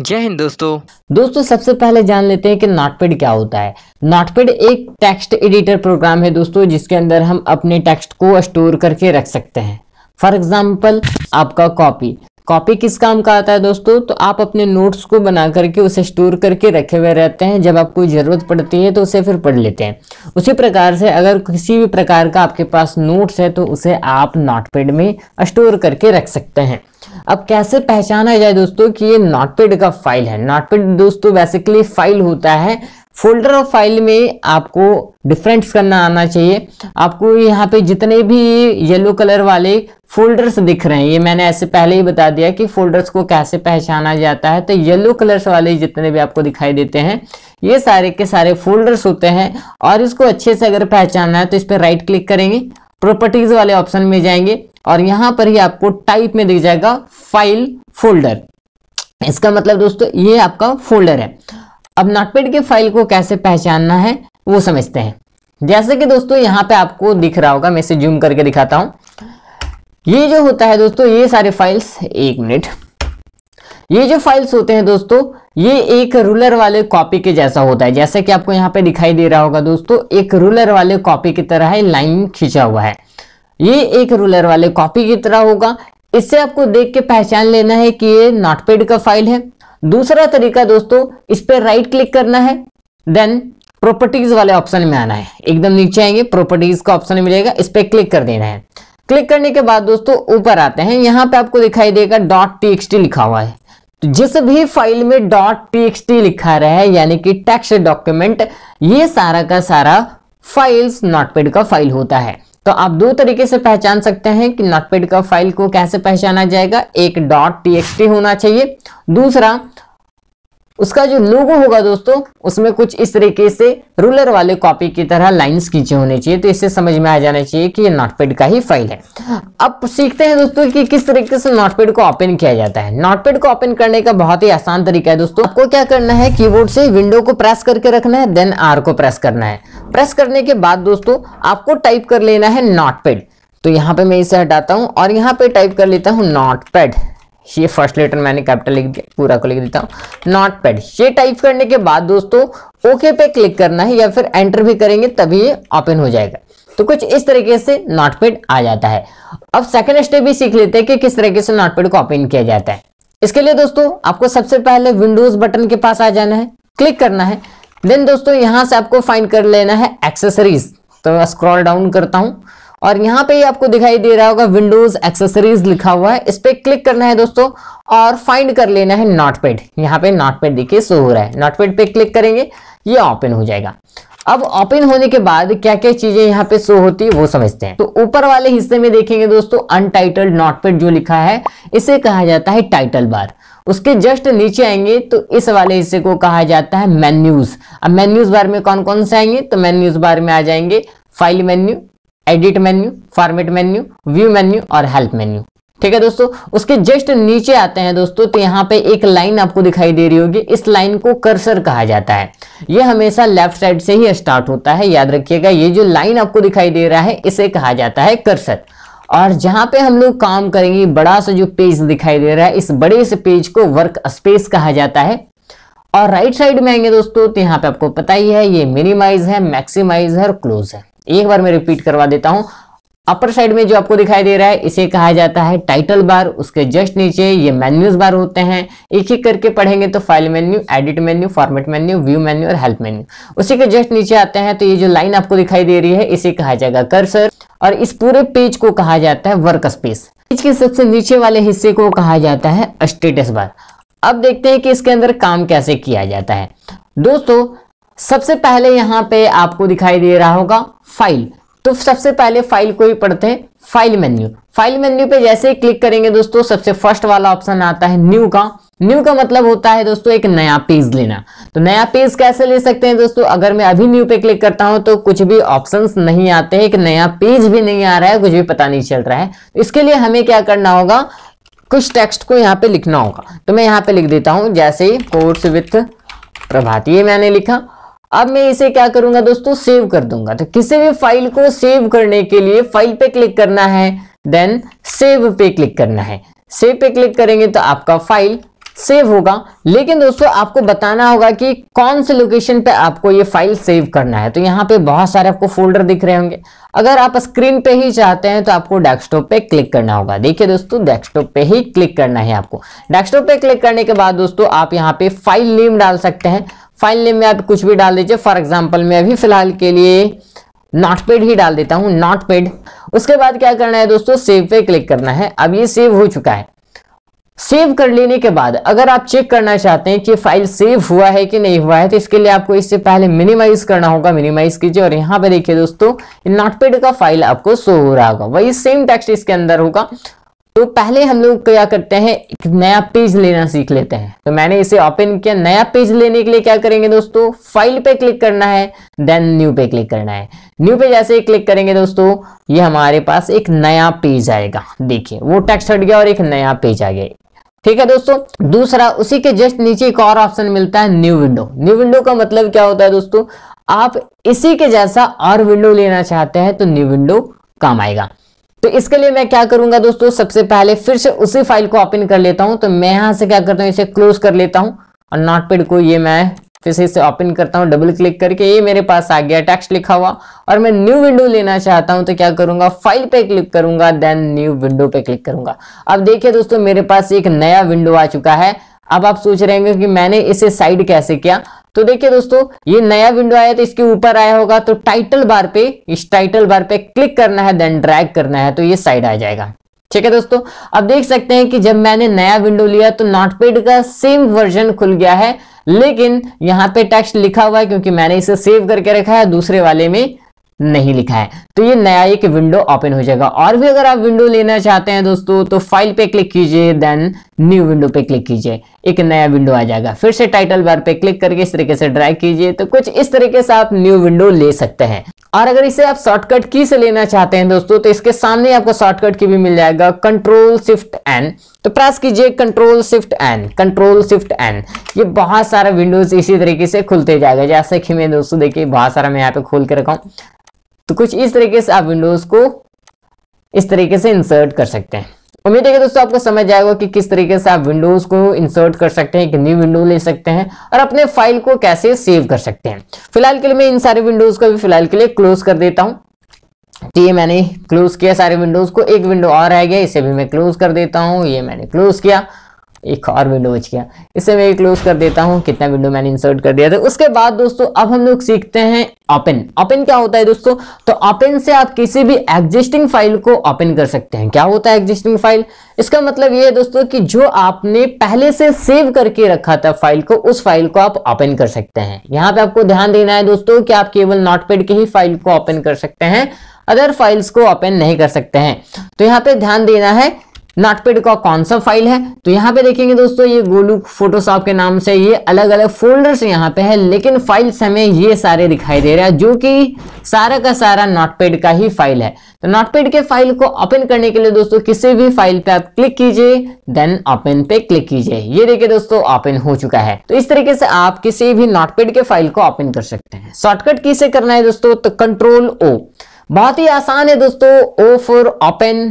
जय हिंद दोस्तों दोस्तों सबसे पहले जान लेते हैं कि नाटपेड क्या होता है नाटपेड एक टेक्स्ट एडिटर प्रोग्राम है दोस्तों जिसके अंदर हम अपने टेक्स्ट को स्टोर करके रख सकते हैं फॉर एग्जाम्पल आपका कॉपी कॉपी किस काम का आता है दोस्तों तो आप अपने नोट्स को बना करके उसे स्टोर करके रखे हुए रहते हैं जब आपको ज़रूरत पड़ती है तो उसे फिर पढ़ लेते हैं उसी प्रकार से अगर किसी भी प्रकार का आपके पास नोट्स है तो उसे आप नोटपैड में स्टोर करके रख सकते हैं अब कैसे पहचाना जाए दोस्तों कि ये नोटपैड का फाइल है नोटपैड दोस्तों बेसिकली फाइल होता है फोल्डर और फाइल में आपको डिफरेंट्स करना आना चाहिए आपको यहाँ पे जितने भी येलो कलर वाले फोल्डर्स दिख रहे हैं ये मैंने ऐसे पहले ही बता दिया कि फोल्डर्स को कैसे पहचाना जाता है तो येलो कलर्स वाले जितने भी आपको दिखाई देते हैं ये सारे के सारे फोल्डर्स होते हैं और इसको अच्छे से अगर पहचानना है तो इस पर राइट क्लिक करेंगे प्रॉपर्टीज वाले ऑप्शन में जाएंगे और यहाँ पर ही आपको टाइप में दिख जाएगा फाइल फोल्डर इसका मतलब दोस्तों ये आपका फोल्डर है अब नोटपेड के फाइल को कैसे पहचानना है वो समझते हैं जैसे कि दोस्तों यहाँ पे आपको दिख रहा होगा मैं इसे जूम करके दिखाता हूँ ये जो होता है दोस्तों ये सारे फाइल्स एक मिनट ये जो फाइल्स होते हैं दोस्तों ये एक रूलर वाले कॉपी के जैसा होता है जैसे कि आपको यहाँ पे दिखाई दे रहा होगा दोस्तों एक रूलर वाले कॉपी की तरह है लाइन खींचा हुआ है ये एक रूलर वाले कॉपी की तरह होगा इससे आपको देख के पहचान लेना है कि ये नोटपेड का फाइल है दूसरा तरीका दोस्तों इस पर राइट क्लिक करना है देन प्रॉपर्टीज वाले ऑप्शन में आना है एकदम नीचे आएंगे प्रॉपर्टीज का ऑप्शन मिलेगा इस पर क्लिक कर देना है क्लिक करने के बाद दोस्तों ऊपर आते हैं यहां पे आपको दिखाई देगा डॉट टी लिखा हुआ है तो जिस भी फाइल में डॉट टी लिखा रहा है यानी कि टेक्स्ट डॉक्यूमेंट ये सारा का सारा फाइल्स नॉटपेड का फाइल होता है तो आप दो तरीके से पहचान सकते हैं कि नॉटपेड का फाइल को कैसे पहचाना जाएगा एक डॉट टीएक्सटी होना चाहिए दूसरा उसका जो लोगो होगा दोस्तों उसमें कुछ इस तरीके से रूलर वाले कॉपी की तरह लाइंस खींचे होने चाहिए तो इससे समझ में आ जाना चाहिए कि ये नॉटपेड का ही फाइल है अब सीखते हैं दोस्तों कि किस तरीके से नोटपेड को ओपन किया जाता है नोटपेड को ओपन करने का बहुत ही आसान तरीका है दोस्तों आपको क्या करना है कीबोर्ड से विंडो को प्रेस करके रखना है देन आर को प्रेस करना है प्रेस करने के बाद दोस्तों आपको टाइप कर लेना है नॉटपेड तो यहाँ पे मैं इसे हटाता हूँ और यहाँ पे टाइप कर लेता हूँ नोटपेड ये फर्स्ट लेटर मैंने कैपिटल लिख दिया पूरा को लिख देता हूँ नॉट पैड ये टाइप करने के बाद दोस्तों ओके पे क्लिक करना है या फिर एंटर भी करेंगे तभी ये ओपन हो जाएगा तो कुछ इस तरीके से नोटपैड आ जाता है अब सेकंड स्टेप भी सीख लेते हैं कि किस तरीके से नोटपैड को ओपन किया जाता है इसके लिए दोस्तों आपको सबसे पहले विंडोज बटन के पास आ जाना है क्लिक करना है देन दोस्तों यहां से आपको फाइंड कर लेना है एक्सेसरीज तो स्क्रॉल डाउन करता हूं और यहाँ पे आपको दिखाई दे रहा होगा विंडोज एक्सेसरीज लिखा हुआ है इस पर क्लिक करना है दोस्तों और फाइंड कर लेना है नॉटपेड यहाँ पे नॉटपेड देखिए शो हो रहा है नॉटपेड पे क्लिक करेंगे ये ओपन हो जाएगा अब ओपन होने के बाद क्या क्या चीजें यहाँ पे शो होती है वो समझते हैं तो ऊपर वाले हिस्से में देखेंगे दोस्तों अनटाइटल्ड नोटपेड जो लिखा है इसे कहा जाता है टाइटल बार उसके जस्ट नीचे आएंगे तो इस वाले हिस्से को कहा जाता है मेन्यूज अब मेन्यूज बार में कौन कौन से आएंगे तो मेन्यूज बार में आ जाएंगे file menu edit menu format menu view menu और हेल्प मेन्यू ठीक है दोस्तों उसके जस्ट नीचे आते हैं दोस्तों तो यहाँ पे एक लाइन आपको दिखाई दे रही होगी इस लाइन को कर्सर कहा जाता है ये हमेशा लेफ्ट साइड से ही स्टार्ट होता है याद रखिएगा ये जो लाइन आपको दिखाई दे रहा है इसे कहा जाता है कर्सर और जहां पे हम लोग काम करेंगे बड़ा सा जो पेज दिखाई दे रहा है इस बड़े से पेज को वर्क स्पेस कहा जाता है और राइट साइड में आएंगे दोस्तों तो यहाँ पे आपको पता ही है ये मिनिमाइज है मैक्सिमाइज है और क्लोज है एक बार मैं रिपीट करवा देता हूं अपर साइड में जो आपको दिखाई दे रहा है इसे कहा जाता है टाइटल बार उसके जस्ट नीचे ये मेन्यूज बार होते हैं एक एक करके पढ़ेंगे तो file menu edit menu format menu view menu और हेल्प मेन्यू उसी के जस्ट नीचे आते हैं तो ये जो लाइन आपको दिखाई दे रही है इसे कहा जाएगा कर्सर और इस पूरे पेज को कहा जाता है वर्क स्पेस पेज के सबसे नीचे वाले हिस्से को कहा जाता है स्टेटस बार अब देखते हैं कि इसके अंदर काम कैसे किया जाता है दोस्तों सबसे पहले यहां पे आपको दिखाई दे रहा होगा फाइल तो सबसे पहले फाइल को ही पढ़ते हैं फाइल मेन्यू फाइल मेन्यू पे जैसे ही क्लिक करेंगे दोस्तों सबसे फर्स्ट वाला ऑप्शन आता है न्यू का न्यू का मतलब होता है दोस्तों एक नया पेज लेना तो नया पेज कैसे ले सकते हैं दोस्तों अगर मैं अभी न्यू पे क्लिक करता हूं तो कुछ भी ऑप्शंस नहीं आते हैं एक नया पेज भी नहीं आ रहा है कुछ भी पता नहीं चल रहा है तो इसके लिए हमें क्या करना होगा कुछ टेक्स्ट को यहाँ पे लिखना होगा तो मैं यहाँ पे लिख देता हूँ जैसे कोर्स विथ प्रभाती मैंने लिखा अब मैं इसे क्या करूंगा दोस्तों सेव कर दूंगा तो किसी भी फाइल को सेव करने के लिए फाइल पे क्लिक करना है देन सेव पे क्लिक करना है सेव पे क्लिक करेंगे तो आपका फाइल सेव होगा लेकिन दोस्तों आपको बताना होगा कि कौन से लोकेशन पे आपको ये फाइल सेव करना है तो यहाँ पे बहुत सारे आपको फोल्डर दिख रहे होंगे अगर आप स्क्रीन पे ही चाहते हैं तो आपको डेस्कटॉप पे क्लिक करना होगा देखिए दोस्तों डेस्कटॉप पे ही क्लिक करना है आपको डेस्कटॉप पे क्लिक करने के बाद दोस्तों आप यहाँ पे फाइल नेम डाल सकते हैं फाइल नेम में आप कुछ भी डाल दीजिए फॉर एग्जाम्पल मैं अभी फिलहाल के लिए नॉटपेड ही डाल देता हूँ नॉटपेड उसके बाद क्या करना है दोस्तों सेव पे क्लिक करना है अब ये सेव हो चुका है सेव कर लेने के बाद अगर आप चेक करना चाहते हैं कि फाइल सेव हुआ है कि नहीं हुआ है तो इसके लिए आपको इससे पहले मिनिमाइज करना होगा मिनिमाइज कीजिए और यहाँ पे देखिए दोस्तों नॉटपेड का फाइल आपको शो हो रहा होगा वही सेम टेक्स्ट इसके अंदर होगा तो पहले हम लोग क्या करते हैं एक नया पेज लेना सीख लेते हैं तो मैंने इसे ओपन किया नया पेज लेने के लिए क्या करेंगे दोस्तों फाइल पे क्लिक करना है देन न्यू पे क्लिक करना है न्यू पे जैसे ही क्लिक करेंगे दोस्तों ये हमारे पास एक नया पेज आएगा देखिए वो टेक्स्ट हट गया और एक नया पेज आ गया ठीक है दोस्तों दूसरा उसी के जस्ट नीचे एक और ऑप्शन मिलता है न्यू विंडो न्यू विंडो का मतलब क्या होता है दोस्तों आप इसी के जैसा और विंडो लेना चाहते हैं तो न्यू विंडो काम आएगा तो इसके लिए मैं क्या करूंगा दोस्तों सबसे पहले फिर से उसी फाइल को ओपन कर लेता हूं तो मैं यहां से क्या करता हूं इसे क्लोज कर लेता हूं और नोटपैड को ये मैं फिर से इसे ओपन करता हूं डबल क्लिक करके ये मेरे पास आ गया टेक्स्ट लिखा हुआ और मैं न्यू विंडो लेना चाहता हूं तो क्या करूंगा फाइल पे क्लिक करूंगा देन न्यू विंडो पे क्लिक करूंगा अब देखिए दोस्तों मेरे पास एक नया विंडो आ चुका है अब आप सोच रहे होंगे कि मैंने इसे साइड कैसे किया तो देखिए दोस्तों ये नया विंडो आया तो इसके ऊपर आया होगा तो टाइटल बार पे इस टाइटल बार पे क्लिक करना है देन ड्रैग करना है तो ये साइड आ जाएगा ठीक है दोस्तों अब देख सकते हैं कि जब मैंने नया विंडो लिया तो नॉटपेड का सेम वर्जन खुल गया है लेकिन यहां पे टेक्स्ट लिखा हुआ है क्योंकि मैंने इसे सेव करके रखा है दूसरे वाले में नहीं लिखा है तो ये नया एक विंडो ओपन हो जाएगा और भी अगर आप विंडो लेना चाहते हैं दोस्तों तो फाइल पे क्लिक कीजिए देन न्यू विंडो पे क्लिक कीजिए एक नया विंडो आ जाएगा फिर से टाइटल बार पे क्लिक करके इस तरीके से ड्रैग कीजिए तो कुछ इस तरीके से आप न्यू विंडो ले सकते हैं और अगर इसे आप शॉर्टकट की से लेना चाहते हैं दोस्तों तो इसके सामने आपको शॉर्टकट की भी मिल जाएगा कंट्रोल शिफ्ट एन तो प्रेस कीजिए control shift N control shift N ये बहुत सारा विंडोज इसी तरीके से खुलते जाएगा जैसे कि मैं दोस्तों देखिए बहुत सारा मैं यहाँ पे खोल के रखा हूँ तो कुछ इस तरीके से आप विंडोज को इस तरीके से इंसर्ट कर सकते हैं उम्मीद है कि दोस्तों आपको समझ आएगा कि किस तरीके से आप विंडोज को इंसर्ट कर सकते हैं एक न्यू विंडो ले सकते हैं और अपने फाइल को कैसे सेव कर सकते हैं फिलहाल के लिए मैं इन सारे विंडोज को भी फिलहाल के लिए क्लोज कर देता हूँ तो ये मैंने क्लोज किया सारे विंडोज को एक विंडो और रह गया इसे भी मैं क्लोज कर देता हूँ ये मैंने क्लोज किया एक और विंडो बच गया इसे मैं क्लोज कर देता हूँ कितना विंडो मैंने इंसर्ट कर दिया था उसके बाद दोस्तों अब हम लोग सीखते हैं ओपन ओपन क्या होता है दोस्तों तो ओपन से आप किसी भी एग्जिस्टिंग फाइल को ओपन कर सकते हैं क्या होता है एग्जिस्टिंग फाइल इसका मतलब ये है दोस्तों कि जो आपने पहले से सेव करके रखा था फाइल को उस फाइल को आप ओपन कर सकते हैं यहाँ पे आपको ध्यान देना है दोस्तों कि आप केवल नोटपैड की ही फाइल को ओपन कर सकते हैं अदर फाइल्स को ओपन नहीं कर सकते हैं तो यहाँ पे ध्यान देना है नोटपेड का कौन सा फाइल है तो यहाँ पे देखेंगे दोस्तों ये गोलू फोटोशॉप के नाम से ये अलग अलग फोल्डर्स यहाँ पे है लेकिन फाइल्स हमें ये सारे दिखाई दे रहे हैं जो कि सारा का सारा नोटपेड का ही फाइल है तो नोटपेड के फाइल को ओपन करने के लिए दोस्तों किसी भी फाइल पे आप क्लिक कीजिए देन ओपन पे क्लिक कीजिए ये देखिए दोस्तों ओपन हो चुका है तो इस तरीके से आप किसी भी नोटपेड के फाइल को ओपन कर सकते हैं शॉर्टकट की से करना है दोस्तों तो कंट्रोल ओ बहुत ही आसान है दोस्तों O for open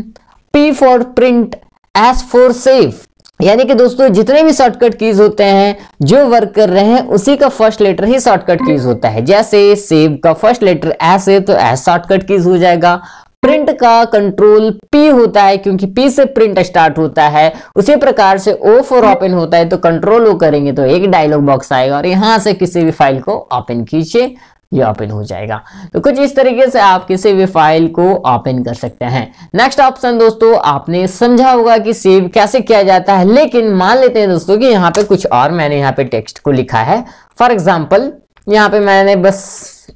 P for print S for save यानी कि दोस्तों जितने भी शॉर्टकट कीज होते हैं जो वर्क कर रहे हैं उसी का फर्स्ट लेटर ही शॉर्टकट कीज होता है जैसे सेव का फर्स्ट लेटर एस है तो एस शॉर्टकट कीज हो जाएगा प्रिंट का कंट्रोल पी होता है क्योंकि पी से प्रिंट स्टार्ट होता है उसी प्रकार से ओ फॉर ओपन होता है तो कंट्रोल ओ करेंगे तो एक डायलॉग बॉक्स आएगा और यहां से किसी भी फाइल को ओपन कीजिए ये ओपन हो जाएगा तो कुछ इस तरीके से आप किसी भी फाइल को ओपन कर सकते हैं नेक्स्ट ऑप्शन दोस्तों आपने समझा होगा कि सेव कैसे किया जाता है लेकिन मान लेते हैं दोस्तों कि यहाँ पे कुछ और मैंने यहाँ पे टेक्स्ट को लिखा है फॉर एग्जाम्पल यहाँ पे मैंने बस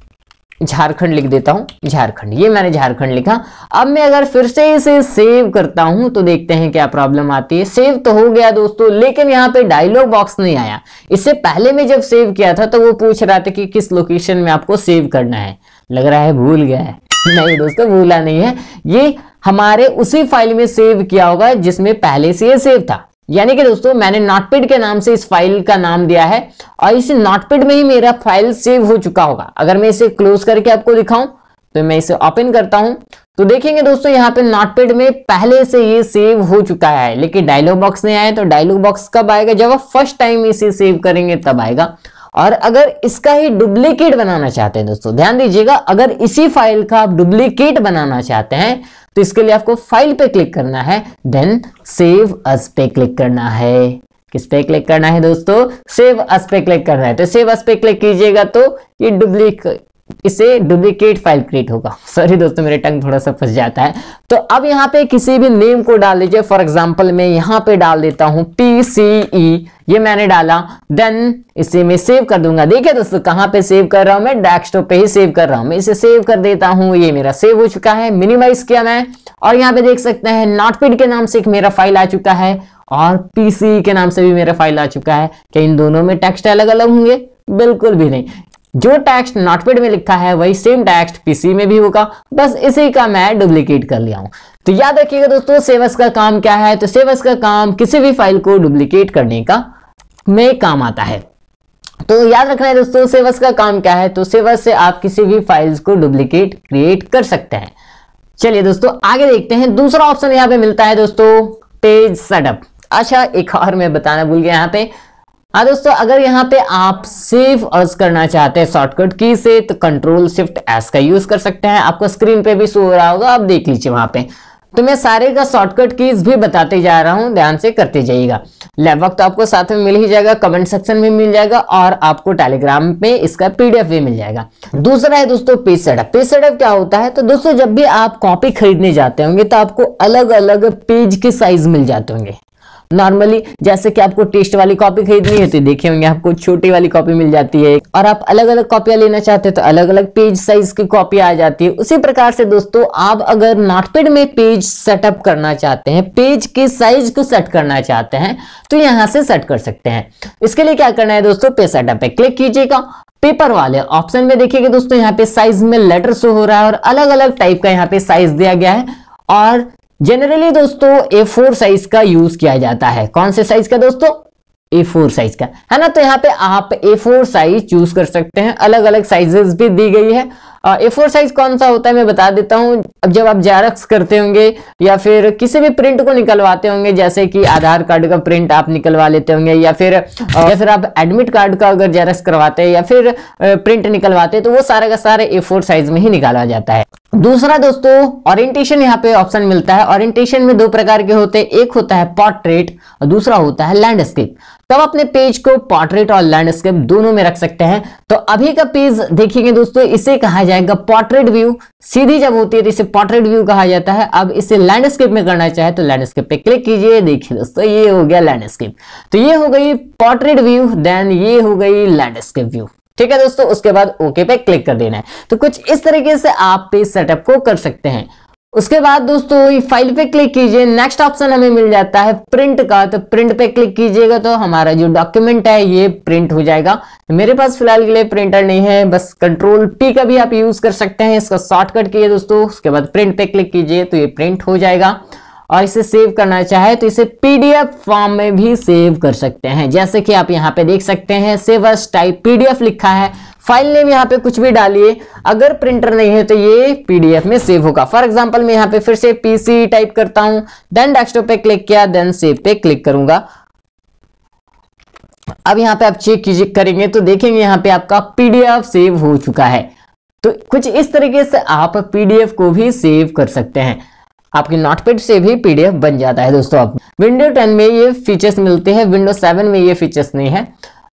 झारखंड लिख देता हूँ झारखंड ये मैंने झारखंड लिखा अब मैं अगर फिर से इसे सेव करता हूं तो देखते हैं क्या प्रॉब्लम आती है सेव तो हो गया दोस्तों लेकिन यहाँ पे डायलॉग बॉक्स नहीं आया इससे पहले मैं जब सेव किया था तो वो पूछ रहा था कि किस लोकेशन में आपको सेव करना है लग रहा है भूल गया है नहीं दोस्तों भूला नहीं है ये हमारे उसी फाइल में सेव किया होगा जिसमें पहले से यह सेव था यानी कि दोस्तों मैंने नॉटपेड के नाम से इस फाइल का नाम दिया है और इस नॉटपेड में ही मेरा फाइल सेव हो चुका होगा अगर मैं इसे क्लोज करके आपको दिखाऊं तो मैं इसे ओपन करता हूं तो देखेंगे दोस्तों यहां पे नॉटपेड में पहले से ये सेव हो चुका है लेकिन डायलॉग बॉक्स नहीं आया तो डायलॉग बॉक्स कब आएगा जब आप फर्स्ट टाइम इसे सेव करेंगे तब आएगा और अगर इसका ही डुप्लीकेट बनाना चाहते हैं दोस्तों ध्यान दीजिएगा अगर इसी फाइल का आप डुप्लीकेट बनाना चाहते हैं तो इसके लिए आपको फाइल पे क्लिक करना है देन सेव अस पे क्लिक करना है किस पे क्लिक करना है दोस्तों सेव अस पे क्लिक करना है तो सेव अस पे क्लिक कीजिएगा तो ये डुप्लीकेट इसे डुप्लीकेट फाइल क्रिएट होगा सॉरी दोस्तों मेरे टंग थोड़ा सा फंस जाता है तो अब यहाँ पे किसी भी नेम को डाल लीजिए फॉर एग्जाम्पल मैं यहाँ पे डाल देता हूँ पी सी ई ये मैंने डाला देन इसे मैं सेव कर दूंगा देखिए दोस्तों कहाँ पे सेव कर रहा हूँ मैं डेस्कटॉप पे ही सेव कर रहा हूँ मैं इसे सेव कर देता हूँ ये मेरा सेव हो चुका है मिनिमाइज किया मैं और यहाँ पे देख सकते हैं नॉटपेड के नाम से एक मेरा फाइल आ चुका है और पीसी e के नाम से भी मेरा फाइल आ चुका है क्या इन दोनों में टेक्स्ट अलग अलग होंगे बिल्कुल भी नहीं जो टेक्स्ट नोटपेड में लिखा है वही सेम टेक्स्ट पीसी में भी होगा बस इसी का मैं डुप्लीकेट कर लिया हूं तो याद रखिएगा दोस्तों सेवस का काम क्या है तो सेवस का काम किसी भी फाइल को डुप्लीकेट करने का में काम आता है तो याद रखना है दोस्तों सेवस का काम क्या है तो सेवस से आप किसी भी फाइल्स को डुप्लीकेट क्रिएट कर सकते हैं चलिए दोस्तों आगे देखते हैं दूसरा ऑप्शन यहाँ पे मिलता है दोस्तों पेज सेटअप अच्छा एक और मैं बताना भूल गया यहाँ पे हाँ दोस्तों अगर यहाँ पे आप सेव अर्ज करना चाहते हैं शॉर्टकट की से तो कंट्रोल शिफ्ट एस का यूज कर सकते हैं आपको स्क्रीन पे भी शो हो रहा होगा आप देख लीजिए वहां पे तो मैं सारे का शॉर्टकट कीज भी बताते जा रहा हूँ ध्यान से करते जाइएगा लेबवर्क तो आपको साथ में मिल ही जाएगा कमेंट सेक्शन में मिल जाएगा और आपको टेलीग्राम पे इसका पीडीएफ भी मिल जाएगा दूसरा है दोस्तों पेज सेटअप पेज सेटअप क्या होता है तो दोस्तों जब भी आप कॉपी खरीदने जाते होंगे तो आपको अलग अलग पेज के साइज मिल जाते होंगे नॉर्मली जैसे कि आपको टेस्ट वाली कॉपी खरीदनी है तो देखे होंगे आपको छोटी वाली कॉपी मिल जाती है और आप अलग अलग कॉपियां लेना चाहते हैं तो अलग अलग पेज साइज की कॉपी आ जाती है उसी प्रकार से दोस्तों आप अगर नॉटपेड में पेज सेटअप करना चाहते हैं पेज के साइज को सेट करना चाहते हैं तो यहां से सेट कर सकते हैं इसके लिए क्या करना है दोस्तों पे सेटअप पे क्लिक कीजिएगा पेपर वाले ऑप्शन में देखिए दोस्तों यहाँ पे साइज में लेटर शो हो रहा है और अलग अलग टाइप का यहाँ पे साइज दिया गया है और जनरली दोस्तों ए फोर साइज का यूज किया जाता है कौन से साइज का दोस्तों ए फोर साइज का है ना तो यहाँ पे आप ए फोर साइज चूज कर सकते हैं अलग अलग साइजेस भी दी गई है ए फोर साइज कौन सा होता है मैं बता देता हूँ अब जब आप जेरक्स करते होंगे या फिर किसी भी प्रिंट को निकलवाते होंगे जैसे कि आधार कार्ड का प्रिंट आप निकलवा लेते होंगे या फिर या फिर आप एडमिट कार्ड का अगर जेरक्स करवाते हैं या फिर प्रिंट निकलवाते हैं तो वो सारा का सारा ए फोर साइज में ही निकाला जाता है दूसरा दोस्तों ओरिएंटेशन यहाँ पे ऑप्शन मिलता है ओरिएंटेशन में दो प्रकार के होते हैं एक होता है पॉर्ट्रेट और दूसरा होता है लैंडस्केप तो तब अपने पेज को पॉर्ट्रेट और लैंडस्केप दोनों में रख सकते हैं तो अभी का पेज देखेंगे दोस्तों इसे कहा जाएगा पॉर्ट्रेट व्यू सीधी जब होती है तो इसे पॉर्ट्रेट व्यू कहा जाता है अब इसे लैंडस्केप में करना चाहे तो लैंडस्केप पे क्लिक कीजिए देखिए दोस्तों ये हो गया लैंडस्केप तो ये हो गई पॉर्ट्रेट व्यू देन ये हो गई लैंडस्केप व्यू ठीक है दोस्तों उसके बाद ओके पे क्लिक कर देना है तो कुछ इस तरीके से आप पे सेटअप को कर सकते हैं उसके बाद दोस्तों फाइल पे क्लिक कीजिए नेक्स्ट ऑप्शन हमें मिल जाता है प्रिंट का तो प्रिंट पे क्लिक कीजिएगा तो हमारा जो डॉक्यूमेंट है ये प्रिंट हो जाएगा मेरे पास फिलहाल के लिए प्रिंटर नहीं है बस कंट्रोल पी का भी आप यूज कर सकते हैं इसका शॉर्टकट कीजिए दोस्तों उसके बाद प्रिंट पे क्लिक कीजिए तो ये प्रिंट हो जाएगा और इसे सेव करना चाहे तो इसे पीडीएफ फॉर्म में भी सेव कर सकते हैं जैसे कि आप यहाँ पे देख सकते हैं सेवर्स टाइप पीडीएफ लिखा है फाइल नेम यहाँ पे कुछ भी डालिए अगर प्रिंटर नहीं है तो ये पीडीएफ में सेव होगा फॉर एग्जाम्पल मैं यहाँ पे फिर से पीसी टाइप करता हूं देन डेस्कटॉप पे क्लिक किया देन सेव पे क्लिक करूंगा अब यहाँ पे आप चेक कीजिए करेंगे तो देखेंगे यहाँ पे आपका पीडीएफ सेव हो चुका है तो कुछ इस तरीके से आप पीडीएफ को भी सेव कर सकते हैं आपकी नोटपेड से भी पीडीएफ बन जाता है दोस्तों आप विंडो टेन में ये फीचर्स मिलते हैं विंडो सेवन में ये फीचर्स नहीं है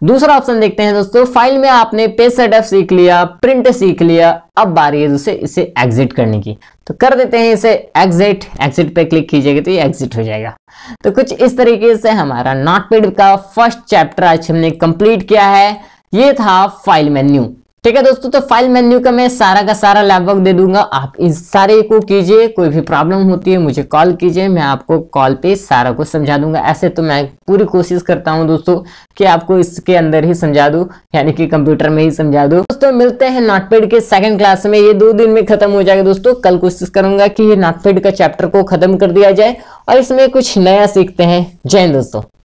दूसरा ऑप्शन देखते हैं दोस्तों फाइल में आपने पेज सेटअप सीख लिया प्रिंट सीख लिया अब बारी है दोस्तों इसे एग्जिट करने की तो कर देते हैं इसे एग्जिट एग्जिट पे क्लिक कीजिएगा तो ये एग्जिट हो जाएगा तो कुछ इस तरीके से हमारा नोटपेड का फर्स्ट चैप्टर आज हमने कंप्लीट किया है ये था फाइल मेन्यू ठीक है दोस्तों तो फाइल मेन्यू का मैं सारा का सारा लैबवर्क दे दूंगा आप इस सारे को कीजिए कोई भी प्रॉब्लम होती है मुझे कॉल कीजिए मैं आपको कॉल पे सारा कुछ समझा दूंगा ऐसे तो मैं पूरी कोशिश करता हूं दोस्तों कि आपको इसके अंदर ही समझा दू यानी कि कंप्यूटर में ही समझा दू दोस्तों मिलते हैं नॉटपेड के सेकंड क्लास में ये दो दिन में खत्म हो जाएगा दोस्तों कल कोशिश करूंगा कि ये नॉटपेड का चैप्टर को खत्म कर दिया जाए और इसमें कुछ नया सीखते हैं जय दोस्तों